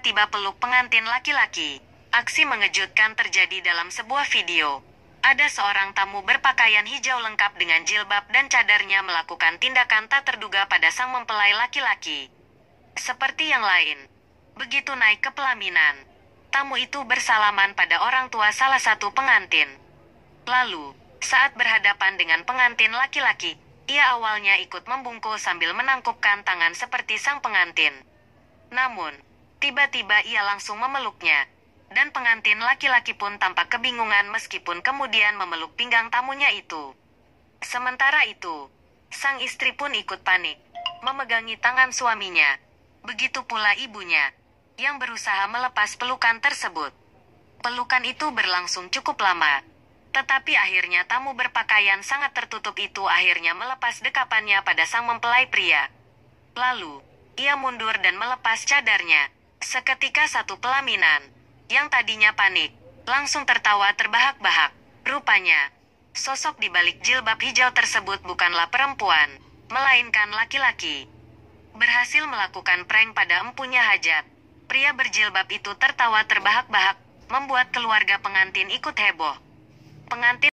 tiba-tiba peluk pengantin laki-laki. Aksi mengejutkan terjadi dalam sebuah video. Ada seorang tamu berpakaian hijau lengkap dengan jilbab dan cadarnya melakukan tindakan tak terduga pada sang mempelai laki-laki. Seperti yang lain, begitu naik ke pelaminan, tamu itu bersalaman pada orang tua salah satu pengantin. Lalu, saat berhadapan dengan pengantin laki-laki, ia awalnya ikut membungkuk sambil menangkupkan tangan seperti sang pengantin. Namun, Tiba-tiba ia langsung memeluknya. Dan pengantin laki-laki pun tampak kebingungan meskipun kemudian memeluk pinggang tamunya itu. Sementara itu, sang istri pun ikut panik, memegangi tangan suaminya. Begitu pula ibunya, yang berusaha melepas pelukan tersebut. Pelukan itu berlangsung cukup lama, tetapi akhirnya tamu berpakaian sangat tertutup itu akhirnya melepas dekapannya pada sang mempelai pria. Lalu, ia mundur dan melepas cadarnya. Seketika satu pelaminan, yang tadinya panik, langsung tertawa terbahak-bahak. Rupanya, sosok di balik jilbab hijau tersebut bukanlah perempuan, melainkan laki-laki. Berhasil melakukan prank pada empunya hajat, pria berjilbab itu tertawa terbahak-bahak, membuat keluarga pengantin ikut heboh. Pengantin